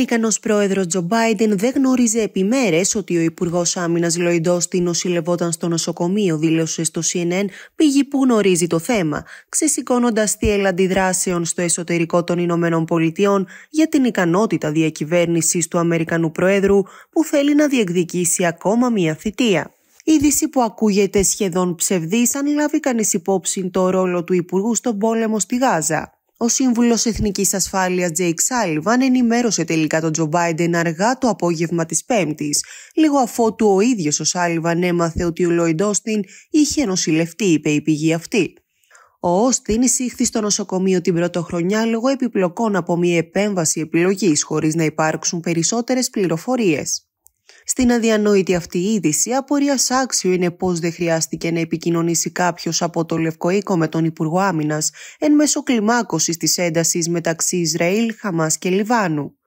Αμερικανός πρόεδρος Τζο Μπάιντεν δεν γνώριζε μέρες ότι ο Υπουργός Άμυνας Λόιντ Όστιν νοσηλευόταν στο νοσοκομείο, δήλωσε στο CNN πηγή που γνωρίζει το θέμα, ξεσηκώνοντας τη αντιδράσεων στο εσωτερικό των Ηνωμένων Πολιτειών για την ικανότητα διακυβέρνησης του Αμερικανού Προέδρου που θέλει να διεκδικήσει ακόμα μία θητεία. Είδηση που ακούγεται σχεδόν ψευδής αν λάβει κανείς υπόψη το ρόλο του Υπουργού στον πόλεμο στη Γάζα. Ο σύμβουλος Εθνικής Ασφάλειας Τζέικ Σάλιβαν ενημέρωσε τελικά τον Τζο Μπάιντεν αργά το απόγευμα της Πέμπτης, λίγο αφότου ο ίδιος ο Σάλιβαν έμαθε ότι ο Λόιντ Όστιν είχε νοσηλευτεί, είπε η πηγή αυτή. Ο Όστιν εισήχθη στο νοσοκομείο την πρωτοχρονιά λόγω επιπλοκών από μια επέμβαση επιλογής χωρίς να υπάρξουν περισσότερες πληροφορίες. Στην αδιανόητη αυτή είδηση, απορία άξιο είναι πώς δεν χρειάστηκε να επικοινωνήσει κάποιος από το Λευκό Οίκο με τον Υπουργό Άμυνας εν μέσω κλιμάκωσης της έντασης μεταξύ Ισραήλ, Χαμάς και Λιβάνου.